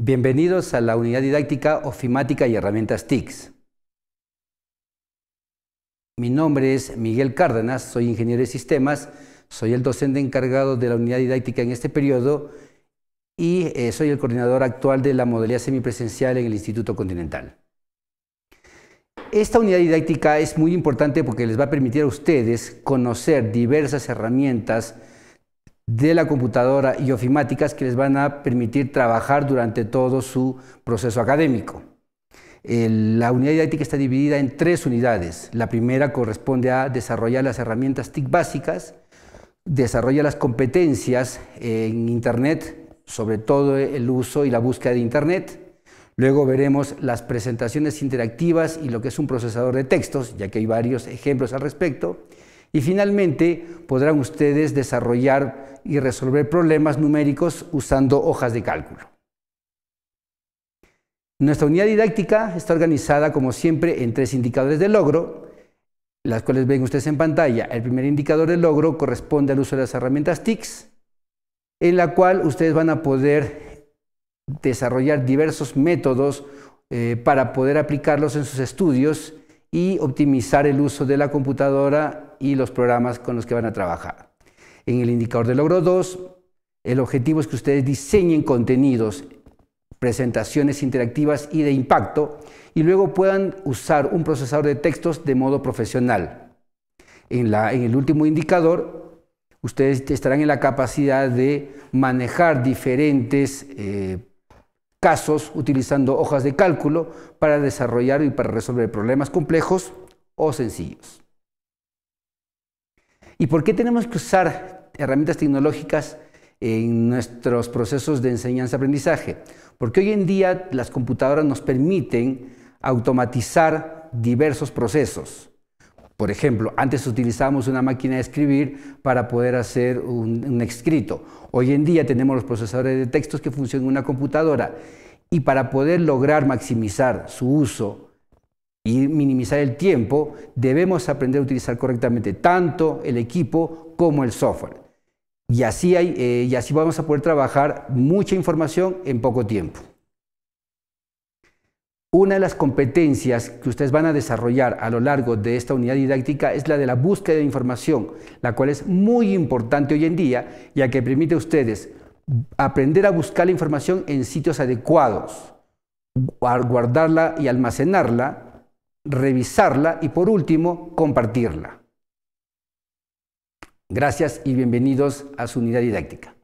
Bienvenidos a la unidad didáctica ofimática y herramientas TICS. Mi nombre es Miguel Cárdenas, soy ingeniero de sistemas, soy el docente encargado de la unidad didáctica en este periodo y eh, soy el coordinador actual de la modalidad semipresencial en el Instituto Continental. Esta unidad didáctica es muy importante porque les va a permitir a ustedes conocer diversas herramientas de la computadora y ofimáticas que les van a permitir trabajar durante todo su proceso académico. la unidad didáctica está dividida en tres unidades. La primera corresponde a desarrollar las herramientas TIC básicas, desarrolla las competencias en Internet, sobre todo el uso y la búsqueda de Internet. Luego veremos las presentaciones interactivas y lo que es un procesador de textos, ya que hay varios ejemplos al respecto. Y finalmente podrán ustedes desarrollar y resolver problemas numéricos usando hojas de cálculo. Nuestra unidad didáctica está organizada como siempre en tres indicadores de logro, las cuales ven ustedes en pantalla. El primer indicador de logro corresponde al uso de las herramientas TICS, en la cual ustedes van a poder desarrollar diversos métodos eh, para poder aplicarlos en sus estudios y optimizar el uso de la computadora y los programas con los que van a trabajar. En el indicador de logro 2, el objetivo es que ustedes diseñen contenidos, presentaciones interactivas y de impacto y luego puedan usar un procesador de textos de modo profesional. En, el último indicador, ustedes estarán en la capacidad de manejar diferentes eh, casos utilizando hojas de cálculo para desarrollar y para resolver problemas complejos o sencillos. ¿Y por qué tenemos que usar herramientas tecnológicas en nuestros procesos de enseñanza-aprendizaje? Porque hoy en día las computadoras nos permiten automatizar diversos procesos. Por ejemplo, antes utilizábamos una máquina de escribir para poder hacer un, escrito. Hoy en día tenemos los procesadores de textos que funcionan en una computadora y para poder lograr maximizar su uso y minimizar el tiempo, debemos aprender a utilizar correctamente tanto el equipo como el software. Y así, eh, y así vamos a poder trabajar mucha información en poco tiempo. Una de las competencias que ustedes van a desarrollar a lo largo de esta unidad didáctica es la de la búsqueda de información, la cual es muy importante hoy en día, ya que permite a ustedes aprender a buscar la información en sitios adecuados, guardarla y almacenarla revisarla y por último, compartirla. Gracias y bienvenidos a su unidad didáctica.